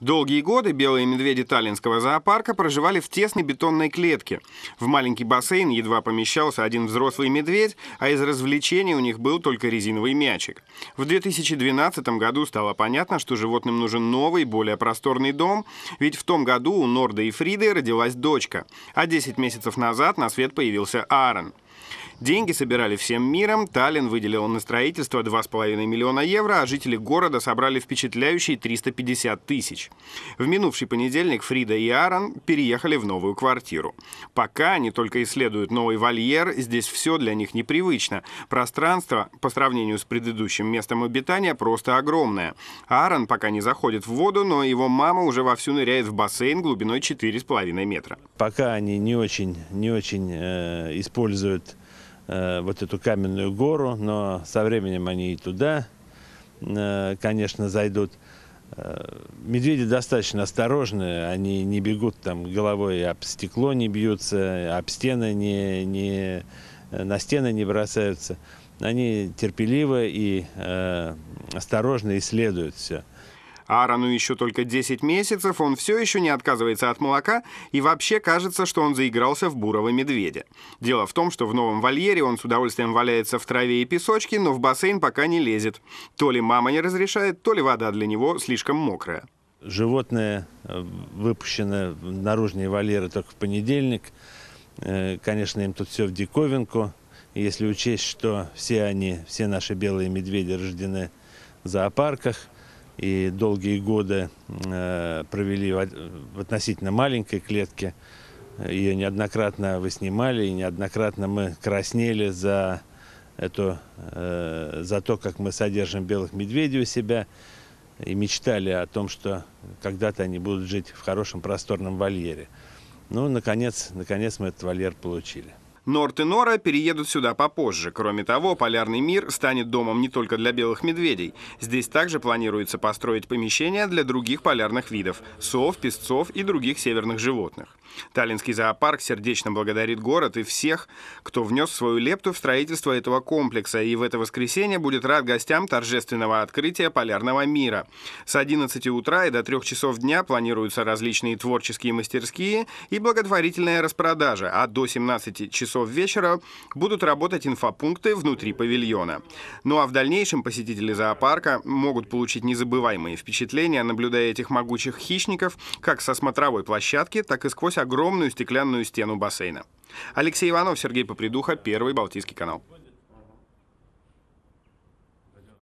Долгие годы белые медведи Таллинского зоопарка проживали в тесной бетонной клетке. В маленький бассейн едва помещался один взрослый медведь, а из развлечений у них был только резиновый мячик. В 2012 году стало понятно, что животным нужен новый, более просторный дом, ведь в том году у Норда и Фриды родилась дочка, а 10 месяцев назад на свет появился Аарон. Деньги собирали всем миром, Таллин выделил на строительство 2,5 миллиона евро, а жители города собрали впечатляющие 350 тысяч. В минувший понедельник Фрида и Аарон переехали в новую квартиру. Пока они только исследуют новый вольер, здесь все для них непривычно. Пространство, по сравнению с предыдущим местом обитания, просто огромное. Аарон пока не заходит в воду, но его мама уже вовсю ныряет в бассейн глубиной 4,5 метра. Пока они не очень, не очень э, используют Э, вот эту каменную гору, но со временем они и туда, э, конечно, зайдут. Э, медведи достаточно осторожны, они не бегут там головой об стекло не бьются, об стены не, не на стены не бросаются. Они терпеливы и э, осторожно исследуют все. Аарону еще только 10 месяцев, он все еще не отказывается от молока, и вообще кажется, что он заигрался в бурого медведя. Дело в том, что в новом вольере он с удовольствием валяется в траве и песочке, но в бассейн пока не лезет. То ли мама не разрешает, то ли вода для него слишком мокрая. Животное э, выпущено в наружные вольеры только в понедельник. Э, конечно, им тут все в диковинку. Если учесть, что все они, все наши белые медведи рождены в зоопарках – и долгие годы э, провели в относительно маленькой клетке. Ее неоднократно вы снимали, и неоднократно мы краснели за, эту, э, за то, как мы содержим белых медведей у себя, и мечтали о том, что когда-то они будут жить в хорошем просторном вольере. Ну, наконец, наконец мы этот вольер получили. Норт и Нора переедут сюда попозже. Кроме того, полярный мир станет домом не только для белых медведей. Здесь также планируется построить помещения для других полярных видов – сов, песцов и других северных животных. Таллинский зоопарк сердечно благодарит город и всех, кто внес свою лепту в строительство этого комплекса, и в это воскресенье будет рад гостям торжественного открытия полярного мира. С 11 утра и до 3 часов дня планируются различные творческие мастерские и благотворительная распродажа, а до 17 часов часов вечера будут работать инфопункты внутри павильона. Ну а в дальнейшем посетители зоопарка могут получить незабываемые впечатления, наблюдая этих могучих хищников как со смотровой площадки, так и сквозь огромную стеклянную стену бассейна. Алексей Иванов, Сергей Попридуха, Первый Балтийский канал.